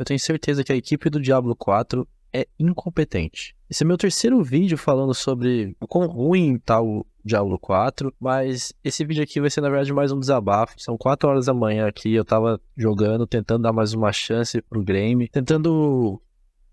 eu tenho certeza que a equipe do Diablo 4 é incompetente. Esse é meu terceiro vídeo falando sobre o quão ruim tá o Diablo 4, mas esse vídeo aqui vai ser, na verdade, mais um desabafo. São 4 horas da manhã aqui, eu tava jogando, tentando dar mais uma chance pro Grêmio, tentando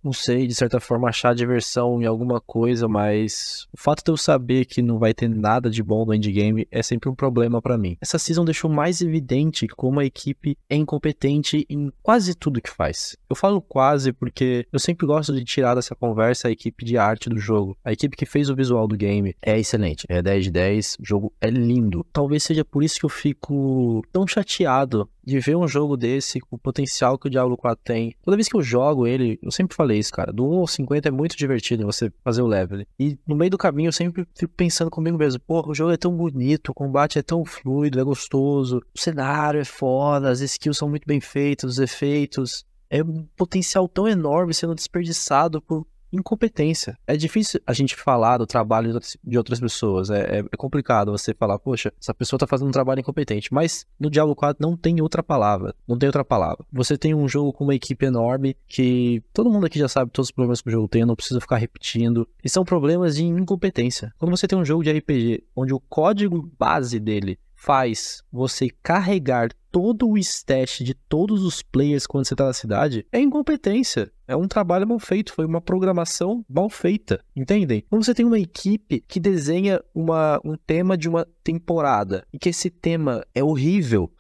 não sei, de certa forma achar diversão em alguma coisa, mas o fato de eu saber que não vai ter nada de bom no endgame é sempre um problema para mim. Essa season deixou mais evidente como a equipe é incompetente em quase tudo que faz. Eu falo quase porque eu sempre gosto de tirar dessa conversa a equipe de arte do jogo. A equipe que fez o visual do game é excelente, é 10 de 10, o jogo é lindo. Talvez seja por isso que eu fico tão chateado de ver um jogo desse, o potencial que o Diablo 4 tem. Toda vez que eu jogo ele, eu sempre falei isso, cara. Do 1 ao 50 é muito divertido você fazer o level. E no meio do caminho eu sempre fico pensando comigo mesmo: porra, o jogo é tão bonito, o combate é tão fluido, é gostoso, o cenário é foda, as skills são muito bem feitas, os efeitos. É um potencial tão enorme sendo desperdiçado por incompetência. É difícil a gente falar do trabalho de outras pessoas. É, é, é, complicado você falar, poxa, essa pessoa tá fazendo um trabalho incompetente. Mas no Diablo 4 não tem outra palavra. Não tem outra palavra. Você tem um jogo com uma equipe enorme que todo mundo aqui já sabe todos os problemas que o jogo tem, não precisa ficar repetindo. E são problemas de incompetência. Quando você tem um jogo de RPG onde o código base dele faz você carregar todo o stash de todos os players quando você tá na cidade é incompetência. É um trabalho mal feito, foi uma programação mal feita, entendem? Quando você tem uma equipe que desenha uma, um tema de uma temporada e que esse tema é horrível,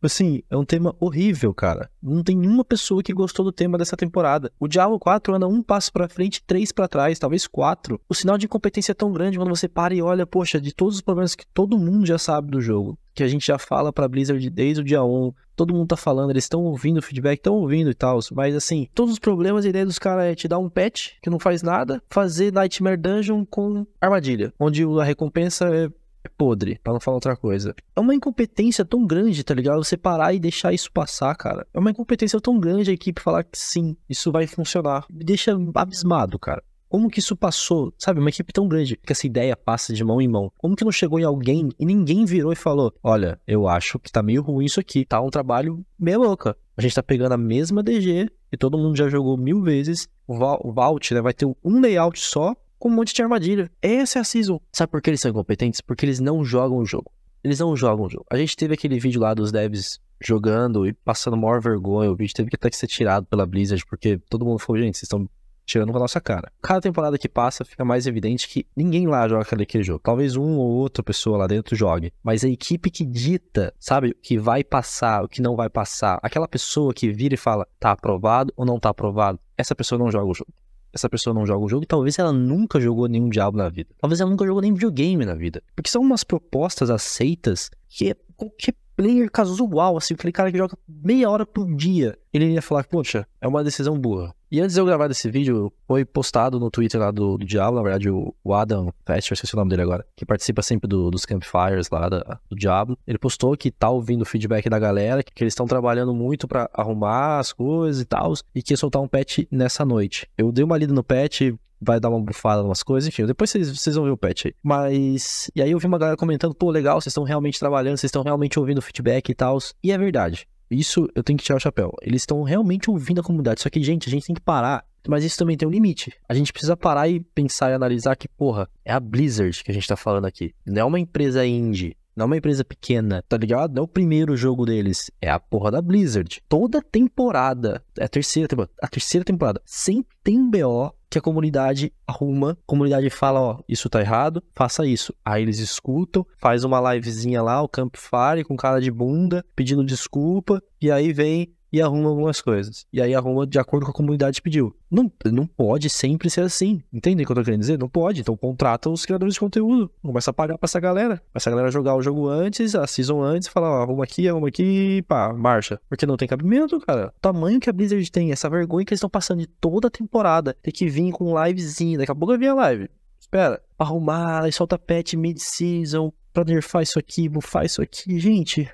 Tipo assim, é um tema horrível, cara. Não tem nenhuma pessoa que gostou do tema dessa temporada. O Diablo 4 anda um passo para frente, três para trás, talvez quatro. O sinal de incompetência é tão grande quando você para e olha, poxa, de todos os problemas que todo mundo já sabe do jogo, que a gente já fala pra Blizzard desde o dia 1, todo mundo tá falando, eles estão ouvindo o feedback, estão ouvindo e tal, mas assim, todos os problemas, a ideia dos caras é te dar um patch que não faz nada, fazer Nightmare Dungeon com armadilha, onde a recompensa é é podre, para não falar outra coisa. É uma incompetência tão grande, tá ligado? Você parar e deixar isso passar, cara. É uma incompetência tão grande a equipe falar que sim, isso vai funcionar. Me deixa abismado, cara. Como que isso passou? Sabe, uma equipe tão grande que essa ideia passa de mão em mão. Como que não chegou em alguém e ninguém virou e falou: Olha, eu acho que tá meio ruim isso aqui, tá um trabalho meia louca. A gente tá pegando a mesma DG, e todo mundo já jogou mil vezes. O, Vault né, vai ter um layout só com um monte de armadilha. Essa é a season. Sabe por que eles são incompetentes? Porque eles não jogam o jogo. Eles não jogam o jogo. A gente teve aquele vídeo lá dos devs jogando e passando maior vergonha. O vídeo teve que até que ser tirado pela Blizzard, porque todo mundo falou, gente, vocês estão tirando com a nossa cara. Cada temporada que passa, fica mais evidente que ninguém lá joga aquele jogo. Talvez um ou outra pessoa lá dentro jogue. Mas a equipe que dita, sabe, o que vai passar, o que não vai passar, aquela pessoa que vira e fala, tá aprovado ou não tá aprovado, essa pessoa não joga o jogo essa pessoa não joga o jogo, talvez ela nunca jogou nenhum diabo na vida. Talvez ela nunca jogou nem videogame na vida. Porque são umas propostas aceitas que é qualquer player casual, assim, aquele cara que joga meia hora por dia, ele ia falar, poxa, é uma decisão boa. E antes de eu gravar esse vídeo, foi postado no Twitter lá do, do Diablo, na verdade, o, o Adam Fetcher, esqueci o nome dele agora, que participa sempre do, dos campfires lá da, do Diablo. Ele postou que tá ouvindo o feedback da galera, que, que eles estão trabalhando muito para arrumar as coisas e tal, e que ia soltar um patch nessa noite. Eu dei uma lida no patch, vai dar uma bufada umas coisas, enfim, depois vocês, vão ver o patch aí. Mas, e aí eu vi uma galera comentando, pô, legal, vocês estão realmente trabalhando, vocês estão realmente ouvindo feedback e tal, e é verdade. Isso eu tenho que tirar o chapéu. Eles estão realmente ouvindo a comunidade. Só que, gente, a gente tem que parar. Mas isso também tem um limite. A gente precisa parar e pensar e analisar que, porra, é a Blizzard que a gente tá falando aqui. Não é uma empresa indie. Não é uma empresa pequena, tá ligado? Não é o primeiro jogo deles. É a porra da Blizzard. Toda temporada, é a terceira temporada, a terceira temporada, sempre tem BO que a comunidade arruma, a comunidade fala, ó, isso tá errado, faça isso. Aí eles escutam, faz uma livezinha lá, o Campfire com cara de bunda, pedindo desculpa, e aí vem e arruma algumas coisas. E aí arruma de acordo com a comunidade pediu. Não, não pode sempre ser assim. Entendem o que eu tô querendo dizer? Não pode. Então contrata os criadores de conteúdo. Começa a pagar pra essa galera. Essa galera jogar o jogo antes, a season antes, e falar, ó, arruma aqui, arruma aqui, pá, marcha. Porque não tem cabimento, cara. O tamanho que a Blizzard tem, essa vergonha que eles estão passando de toda a temporada. Tem que vir com livezinho. Daqui a pouco vem a live. Espera. Arrumar, solta patch mid-season, pra nerfar isso aqui, bufar isso aqui. Gente,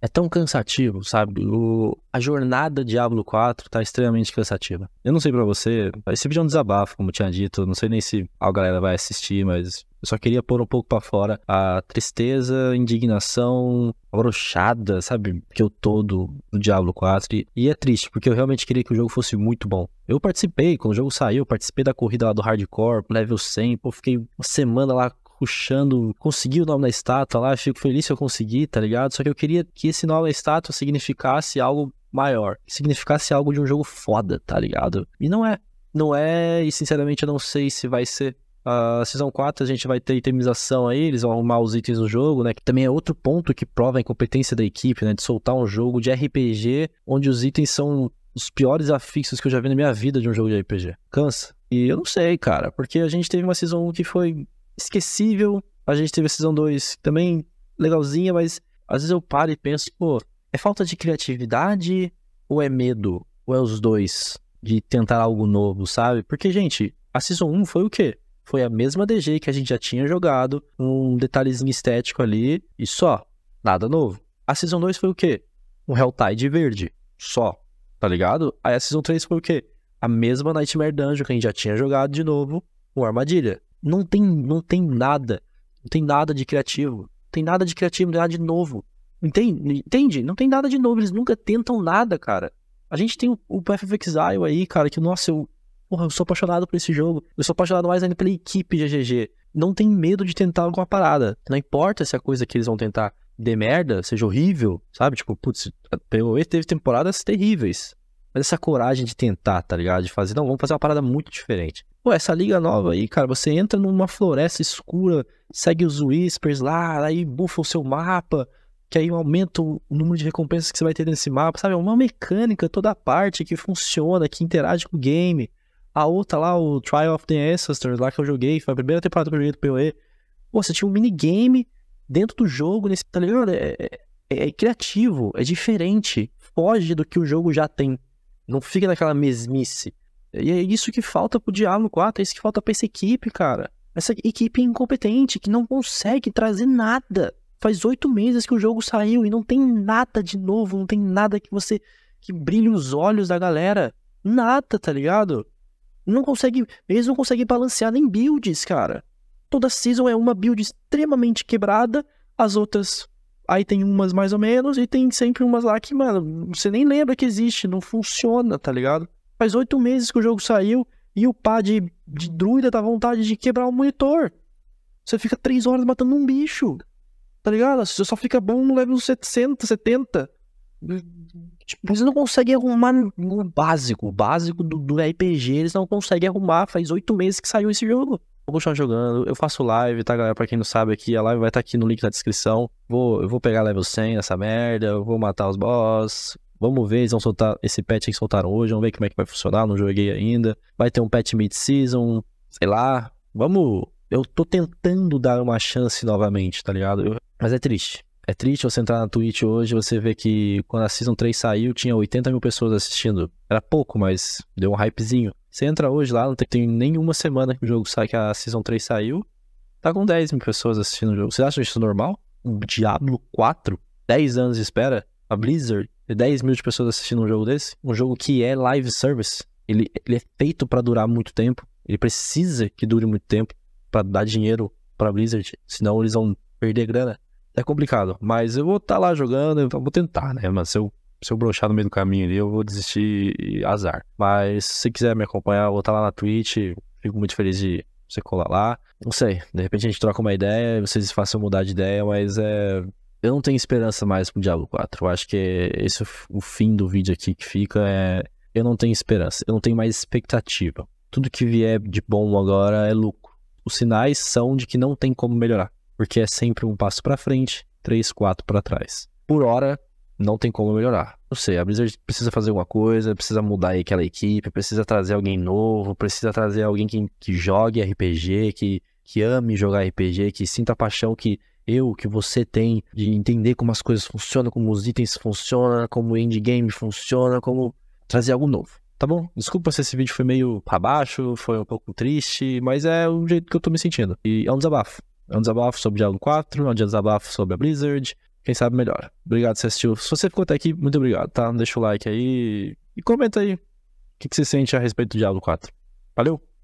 é tão cansativo, sabe? O, a jornada Diablo 4 tá extremamente cansativa. Eu não sei para você, esse vídeo é um desabafo, como tinha dito, não sei nem se a galera vai assistir, mas eu só queria pôr um pouco para fora a tristeza, indignação, brochada, sabe? Que eu tô do, do Diablo 4. E, e, é triste, porque eu realmente queria que o jogo fosse muito bom. Eu participei, quando o jogo saiu, participei da corrida lá do Hardcore, level 100, pô, fiquei uma semana lá ruxando, consegui o nome da estátua lá, fico feliz se eu consegui, tá ligado? Só que eu queria que esse nome da estátua significasse algo maior, significasse algo de um jogo foda, tá ligado? E não é. Não é, e sinceramente eu não sei se vai ser. A uh, Season 4 a gente vai ter itemização aí, eles vão arrumar os itens do jogo, né? Que também é outro ponto que prova a incompetência da equipe, né? De soltar um jogo de RPG onde os itens são os piores afixos que eu já vi na minha vida de um jogo de RPG. Cansa. E eu não sei, cara, porque a gente teve uma Season 1 que foi esquecível. A gente teve a Season 2 também legalzinha, mas às vezes eu paro e penso, pô, é falta de criatividade ou é medo? Ou é os dois de tentar algo novo, sabe? Porque, gente, a Season 1 foi o quê? Foi a mesma DG que a gente já tinha jogado, um detalhezinho estético ali e só. Nada novo. A Season 2 foi o quê? Um Helltide verde. Só. Tá ligado? Aí a Season 3 foi o quê? A mesma Nightmare Dungeon que a gente já tinha jogado de novo, com Armadilha. Não tem, não tem nada. Não tem nada de criativo. Não tem nada de criativo, nada de novo. Entende? Entende? Não tem nada de novo. Eles nunca tentam nada, cara. A gente tem o, o Path of Exile aí, cara, que, nossa, eu, porra, eu sou apaixonado por esse jogo. Eu sou apaixonado mais ainda pela equipe de GG. Não tem medo de tentar alguma parada. Não importa se a é coisa que eles vão tentar de merda, seja horrível, sabe? Tipo, putz, pelo menos teve temporadas terríveis. Mas essa coragem de tentar, tá ligado? De fazer, não, vamos fazer uma parada muito diferente. Pô, essa liga nova aí, cara, você entra numa floresta escura, segue os whispers lá, aí bufa o seu mapa, que aí aumenta o número de recompensas que você vai ter nesse mapa, sabe? É uma mecânica toda a parte que funciona, que interage com o game. A outra lá, o Trial of the Ancestors, lá que eu joguei, foi a primeira temporada que eu joguei do PoE. Pô, você tinha um minigame dentro do jogo, nesse, tá ligado? É, é, é, é criativo, é diferente, foge do que o jogo já tem. Não fica naquela mesmice. E é isso que falta pro Diablo 4, é isso que falta pra essa equipe, cara. Essa equipe incompetente, que não consegue trazer nada. Faz oito meses que o jogo saiu e não tem nada de novo, não tem nada que você. que brilhe os olhos da galera. Nada, tá ligado? Não consegue. Eles não conseguem balancear nem builds, cara. Toda season é uma build extremamente quebrada, as outras Aí tem umas mais ou menos e tem sempre umas lá que, mano, você nem lembra que existe, não funciona, tá ligado? Faz oito meses que o jogo saiu e o pá de, de druida tá vontade de quebrar o monitor. Você fica três horas matando um bicho. Tá ligado? Você só fica bom no level 70, 70. Tipo, não conseguem arrumar o básico. O básico do, do RPG eles não conseguem arrumar. Faz oito meses que saiu esse jogo. Vou continuar jogando. Eu faço live, tá, galera? Pra quem não sabe aqui, a live vai estar tá aqui no link da descrição. Vou, eu vou pegar level 100 nessa merda. Eu vou matar os boss. Vamos ver, eles vão soltar esse patch que soltaram hoje, vamos ver como é que vai funcionar, não joguei ainda. Vai ter um patch mid-season, sei lá. Vamos. Eu tô tentando dar uma chance novamente, tá ligado? Eu... Mas é triste. É triste você entrar na Twitch hoje e você ver que quando a Season 3 saiu, tinha 80 mil pessoas assistindo. Era pouco, mas deu um hypezinho. Você entra hoje lá, não tem nenhuma semana que o jogo sai, que a Season 3 saiu, tá com 10 mil pessoas assistindo o jogo. Você acha isso normal? O Diablo 4? 10 anos de espera? A Blizzard? 10 mil de pessoas assistindo um jogo desse, um jogo que é live service, ele, ele é feito para durar muito tempo, ele precisa que dure muito tempo para dar dinheiro pra Blizzard, senão eles vão perder grana. É complicado, mas eu vou estar tá lá jogando, eu vou tentar, né? Mas se eu, se eu broxar no meio do caminho ali, eu vou desistir e azar. Mas se você quiser me acompanhar, eu vou estar tá lá na Twitch, fico muito feliz de você colar lá. Não sei, de repente a gente troca uma ideia, vocês façam mudar de ideia, mas é eu não tenho esperança mais pro Diablo 4. Eu acho que esse é o fim do vídeo aqui que fica é. Eu não tenho esperança, eu não tenho mais expectativa. Tudo que vier de bom agora é lucro. Os sinais são de que não tem como melhorar, porque é sempre um passo para frente, três, quatro para trás. Por hora, não tem como melhorar. Não sei, a Blizzard precisa fazer alguma coisa, precisa mudar aquela equipe, precisa trazer alguém novo, precisa trazer alguém que, que jogue RPG, que, que ame jogar RPG, que sinta a paixão que eu que você tem de entender como as coisas funcionam, como os itens funcionam, como o endgame funciona, como trazer algo novo. Tá bom? Desculpa se esse vídeo foi meio pra baixo, foi um pouco triste, mas é o jeito que eu tô me sentindo. E é um desabafo. É um desabafo sobre Diablo 4, é um desabafo sobre a Blizzard. Quem sabe melhor. Obrigado, se assistiu. Se você ficou até aqui, muito obrigado, tá? Deixa o like aí e comenta aí o que, que você sente a respeito do Diablo 4. Valeu!